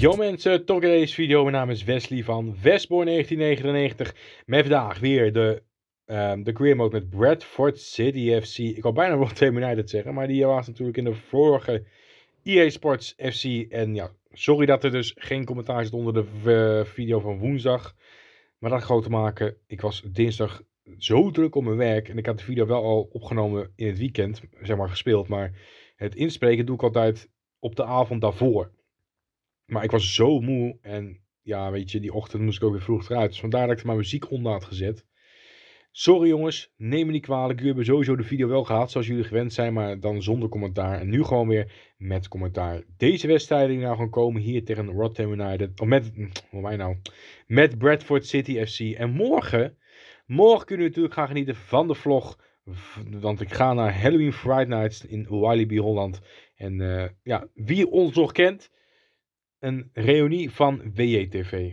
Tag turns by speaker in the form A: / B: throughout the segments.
A: Yo mensen, toch in deze video. Mijn naam is Wesley van Westborn 1999. Met vandaag weer de, um, de career mode met Bradford City FC. Ik wou bijna Rotterdam United zeggen, maar die was natuurlijk in de vorige EA Sports FC. En ja, sorry dat er dus geen commentaar zit onder de eh, video van woensdag. Maar dat groot te maken, ik was dinsdag zo druk op mijn werk. En ik had de video wel al opgenomen in het weekend, zeg maar gespeeld. Maar het inspreken doe ik altijd op de avond daarvoor. Maar ik was zo moe en ja, weet je, die ochtend moest ik ook weer vroeg eruit. Dus vandaar dat ik er maar muziek onder had gezet. Sorry jongens, neem me niet kwalijk. Jullie hebben sowieso de video wel gehad zoals jullie gewend zijn, maar dan zonder commentaar. En nu gewoon weer met commentaar. Deze wedstrijd die nou gaan komen hier tegen Rotterdam United. Of met, mm, hoe mij nou, met Bradford City FC. En morgen, morgen kunnen we natuurlijk gaan genieten van de vlog. Want ik ga naar Halloween Friday Nights in Wiley Holland. En eh, ja, wie ons nog kent, een reunie van WJTV.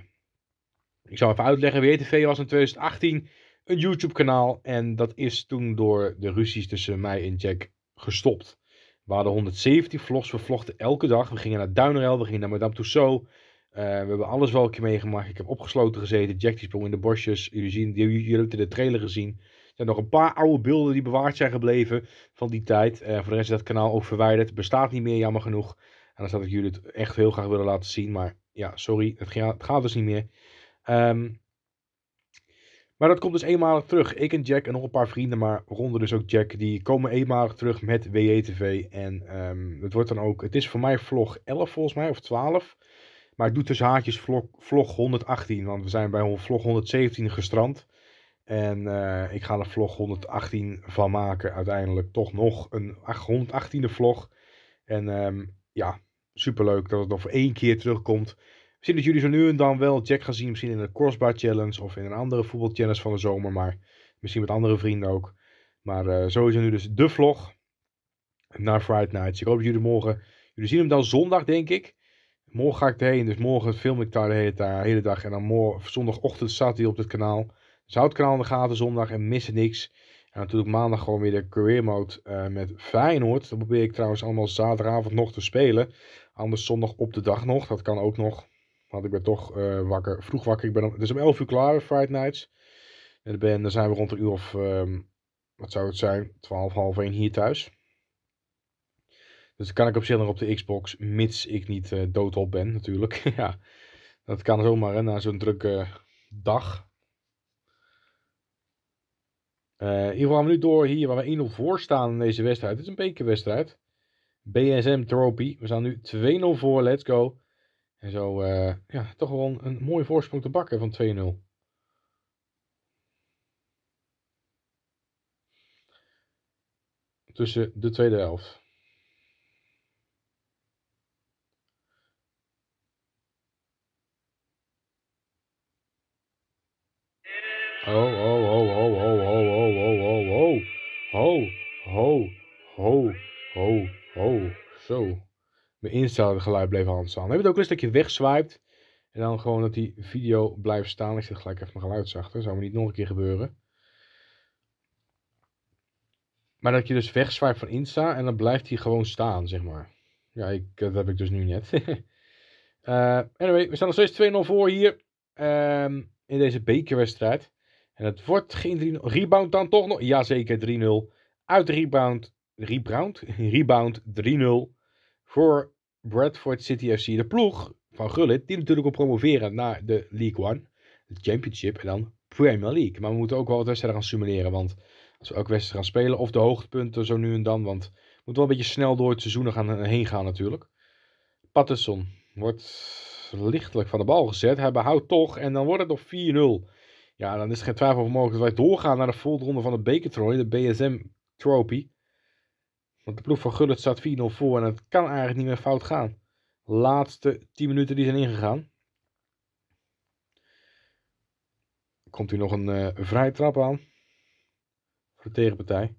A: Ik zal even uitleggen, WJTV was in 2018 een YouTube kanaal en dat is toen door de ruzies tussen mij en Jack gestopt. We hadden 117 vlogs, we elke dag. We gingen naar Duinrel, we gingen naar Madame Tussauds. Eh, we hebben alles wel een keer meegemaakt. Ik heb opgesloten gezeten, Jack die sprong in de bosjes. Jullie, zien, jullie hebben de trailer gezien. Er zijn nog een paar oude beelden die bewaard zijn gebleven van die tijd. Eh, voor de rest is dat kanaal ook verwijderd. Bestaat niet meer, jammer genoeg. En dan zou ik jullie het echt heel graag willen laten zien. Maar ja, sorry, het gaat, het gaat dus niet meer. Ehm, maar dat komt dus eenmalig terug. Ik en Jack en nog een paar vrienden, maar ronden, dus ook Jack, die komen eenmalig terug met WETV. En ehm, het wordt dan ook, het is voor mij vlog 11 volgens mij, of 12. Maar ik doe tussen haakjes vlog, vlog 118, want we zijn bij vlog 117 gestrand. En eh, ik ga er vlog 118 van maken, uiteindelijk toch nog een 118e vlog. En ehm, ja, superleuk dat het nog voor één keer terugkomt. Misschien dat jullie zo nu en dan wel Jack gaan zien. Misschien in de Crossbar Challenge of in een andere challenge van de zomer. Maar misschien met andere vrienden ook. Maar uh, sowieso nu dus de vlog naar Friday Nights. Ik hoop dat jullie morgen... Jullie zien hem dan zondag, denk ik. Morgen ga ik erheen, dus morgen film ik daar de hele, dag, En dan morgen, zondagochtend staat hij op het kanaal. Dus het kanaal in de gaten zondag en missen niks. En natuurlijk maandag gewoon weer de career mode uh, met Feyenoord. Dat probeer ik trouwens allemaal zaterdagavond nog te spelen. Anders zondag op de dag nog. Dat kan ook nog. Want ik ben toch eh, wakker, vroeg wakker. Ik ben om, het is om 11 uur klaar, Friday Nights. En dan zijn we rond een uur of, ehm, wat zou het zijn, 12, half 1 hier thuis. Dus dan kan ik op zich nog op de Xbox, mits ik niet uh, doodop ben natuurlijk. ja, dat kan zomaar na zo'n drukke dag. Hier eh, gaan we nu door hier waar we 1-0 voor staan in deze wedstrijd. Het is een bekerwedstrijd. BSM Trophy. We staan nu 2-0 voor. Let's go. En zo eh, ja, toch wel een, een mooie voorsprong te bakken van 2-0. Tussen de tweede helft. Oh, oh, oh, oh, oh. Ho, ho, ho, ho, ho. Zo. Mijn instellingen geluid bleef aan staan. heb je het ook eens dat je het wegswipt. En dan gewoon dat die video blijft staan. Ik zet gelijk even mijn geluid zachter. Zou me niet nog een keer gebeuren. Maar dat je dus wegswipt van Insta en dan blijft hij gewoon staan, zeg maar. Ja, ik, eh, dat heb ik dus nu net. Eh, anyway, we staan nog steeds 2-0 voor hier. Ehm, in deze bekerwedstrijd. En het wordt geen 3-0. Rebound dan toch nog? Jazeker, 3-0. Uit rebound, rebound, rebound 3-0 voor Bradford City FC. De ploeg van Gullit, die natuurlijk wil promoveren naar de League One, de Championship en dan Premier League. Maar we moeten ook wel wat wedstrijden gaan simuleren, want als we ook wedstrijden gaan spelen of de hoogtepunten zo nu en dan, want we moeten wel een beetje snel door het seizoen gaan, eh, heen gaan natuurlijk. Patterson wordt lichtelijk van de bal gezet, hij behoudt toch en dan wordt het nog 4-0. Ja, dan is er geen twijfel over mogelijk dat wij doorgaan naar de volgende van de bekertrooi, de BSM Trophy. Want de ploeg van Gullit staat 4-0 voor en het kan eigenlijk niet meer fout gaan. Laatste 10 minuten die zijn ingegaan. Komt hier nog een uh, vrije trap aan. Voor de tegenpartij.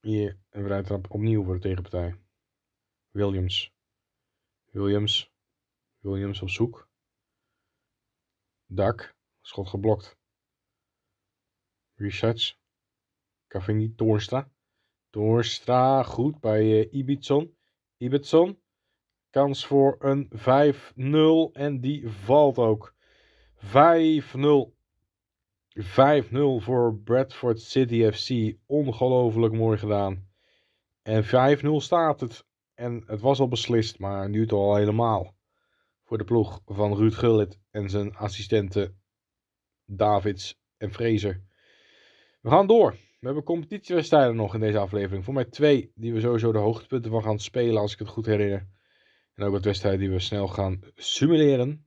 A: Hier een vrije trap opnieuw voor de tegenpartij. Williams. Williams. Williams op zoek. Dak. Schot geblokt. Research. Cavini. Toornstra. Toornstra. Goed bij uh, eh, Ibitson. Ibitson. Kans voor een 5-0. En die valt ook. 5-0. 5-0 voor Bradford City FC. Ongelooflijk mooi gedaan. En 5-0 staat het. En het was al beslist, maar nu toch al helemaal voor de ploeg van Ruud Gullit en zijn assistenten Davids en Fraser. We gaan door. We hebben competitiewedstrijden nog in deze aflevering. Voor mij twee die we sowieso de hoogtepunten van gaan spelen, als ik het goed herinner. En ook wat wedstrijden die we snel gaan simuleren. En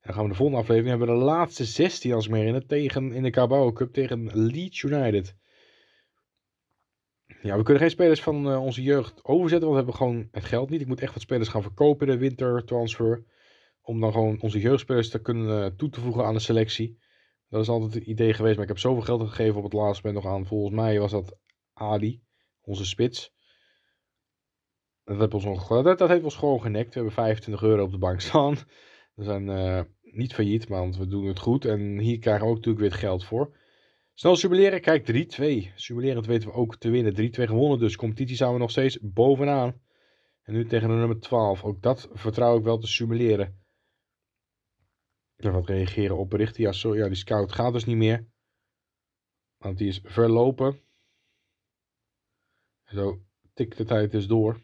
A: dan gaan we de volgende aflevering hebben de laatste 16, als ik me herinner, tegen, in de Carabao Cup tegen Leeds United. Ja, we kunnen geen spelers van eh, onze jeugd overzetten, want we hebben gewoon het geld niet. Ik moet echt wat spelers gaan verkopen in de wintertransfer om dan gewoon onze jeugdspelers te kunnen eh, toe te voegen aan de selectie. Dat is altijd het idee geweest, maar ik heb zoveel geld gegeven op het laatste moment nog aan. Volgens mij was dat Ali, onze spits. Dat heeft ons, nog, dat, heeft ons gewoon genekt. We hebben 25 euro op de bank staan. We zijn eh, niet failliet, maar want we doen het goed. En hier krijgen we ook natuurlijk weer geld voor. Snel simuleren, kijk 3-2. Simulerend weten we ook te winnen. 3-2 gewonnen, dus competitie zijn we nog steeds bovenaan. En nu tegen de nummer 12. Ook dat vertrouw ik wel te simuleren even wat reageren op berichten. Ja, sorry, ja, die scout gaat dus niet meer. Want die is verlopen. Zo tikt de tijd dus door.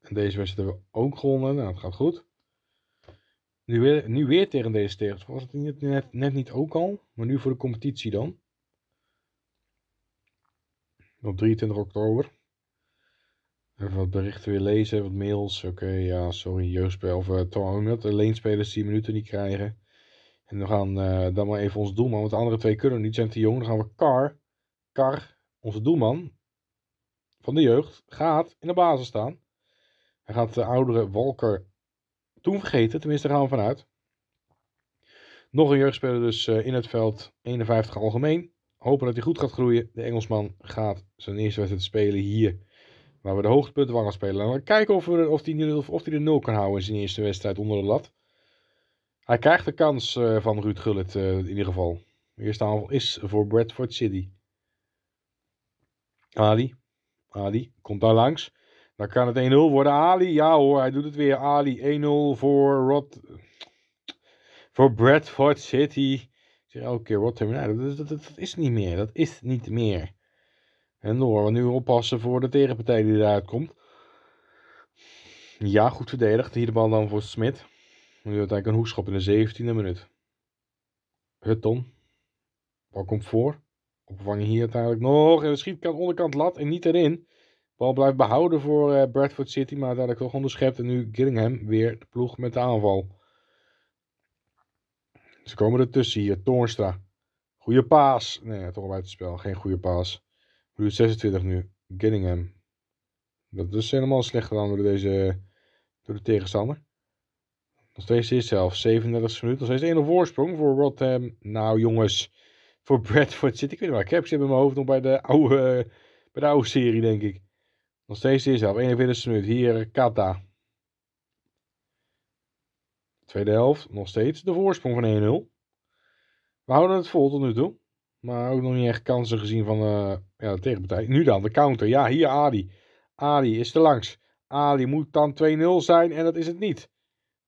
A: En deze wedstrijd hebben we ook gewonnen. Nou, het gaat goed. Nu weer, nu weer tegen deze tegens Was het net, net niet ook al? Maar nu voor de competitie dan. Op 23 oktober. Even wat berichten weer lezen, wat mails. Oké, ja, sorry, jeugdspel. Of uh, toch leenspelers 10 minuten niet krijgen. En we gaan eh, dan maar even ons doelman, want de andere twee kunnen niet, zijn te jong. Dan gaan we Kar, Kar, onze doelman van de jeugd, gaat in de basis staan. Hij gaat de oudere Walker toen vergeten, tenminste daar gaan we vanuit. Nog een jeugdspeler dus eh, in het veld, 51 algemeen. Hopen dat hij goed gaat groeien. De Engelsman gaat zijn eerste wedstrijd spelen hier Waar we de hoogtepunten van gaan spelen. En nou, we kijken of, we, of, die, of, of die de 0 kan houden in zijn eerste wedstrijd onder de lat. Hij krijgt de kans eh, van Ruud Gullit eh, in ieder geval. De eerste aanval is voor Bradford City. Ali. Ali komt daar langs. Dan kan het 1-0 worden. Ali, ja hoor, hij doet het weer. Ali 1-0 voor Rod... Voor Bradford City. Ik zeg elke keer Rotterdam. dat, dat, dat is niet meer. Dat is niet meer. En door. we nu oppassen voor de tegenpartij die eruit komt. Ja, goed verdedigd. Hier de bal dan voor Smit. Nu uiteindelijk een hoekschop in de 17e minuut. Hutton. Bal komt voor. Opvang hier uiteindelijk nog. En de schietkant onderkant lat en niet erin. Bal blijft behouden voor eh, Bradford City, maar uiteindelijk toch onderschept. En nu Gillingham weer de ploeg met de aanval. Ze komen ertussen hier. Toornstra. Goede paas. Nee, toch het spel. Geen goede paas. 26 nu. Gillingham. Dat is helemaal slecht gedaan door deze door de tegenstander. Nog steeds is zelf. 37 minuten. Nog steeds 1-0 voorsprong voor Rotterdam. Nou jongens. Voor Bradford zit Ik weet niet waar ik heb. ze in mijn hoofd nog bij de oude, bij de oude serie denk ik. Nog steeds is zelf. 41 minuten Hier Kata. Tweede helft. Nog steeds de voorsprong van 1-0. We houden het vol tot nu toe. Maar ook nog niet echt kansen gezien van eh, ja, de tegenpartij. Nu dan, de counter. Ja, hier Adi. Adi is er langs. Adi moet dan 2-0 zijn en dat is het niet.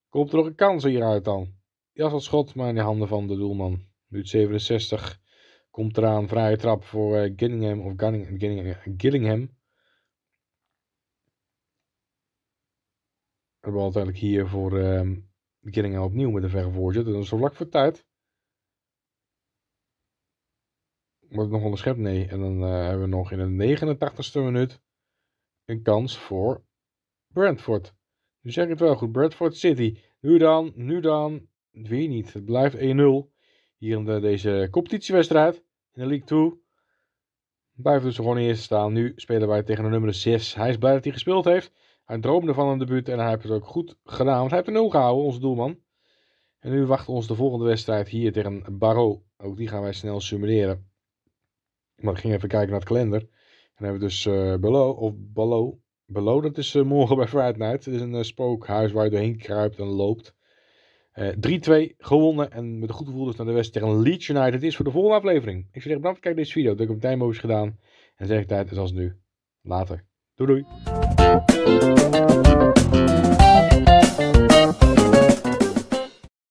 A: Komt er nog een kans hieruit dan? Ja, dat schot, maar in de handen van de doelman. Minuut 67 komt eraan. Vrije trap voor uh, Gillingham of Gillingham. Gillingham. We hebben uiteindelijk hier voor ehm, Gillingham opnieuw met een verre voorzet. Dat is zo vlak voor tijd. Wordt nog onderschept? Nee. En dan eh, hebben we nog in de 89ste minuut een kans voor Brentford. Nu zeg ik het wel goed. Brentford City. Nu dan, nu dan. wie niet. Het blijft 1-0. Hier in deze competitiewedstrijd. In de League 2. Blijft dus gewoon eerst staan. Nu spelen wij tegen de nummer 6. Hij is blij dat hij gespeeld heeft. Hij droomde van een debuut en hij heeft het ook goed gedaan. Want hij heeft een 0 gehouden, onze doelman. En nu wacht ons de volgende wedstrijd hier tegen Barrow. Ook die gaan wij snel simuleren. Maar ik ging even kijken naar het kalender. En dan hebben we dus uh, of Below. Below, dat is eh, morgen bij Friday Night. Het is een eh, spookhuis waar je doorheen kruipt en loopt. 3-2 gewonnen en met een goed gevoel dus naar de wedstrijd tegen Leeds United is voor de volgende aflevering. Ik zeg bedankt voor het kijken deze video. Dat ik op tijd gedaan. En zeg ik tijd, zoals nu. Later. Doei doei.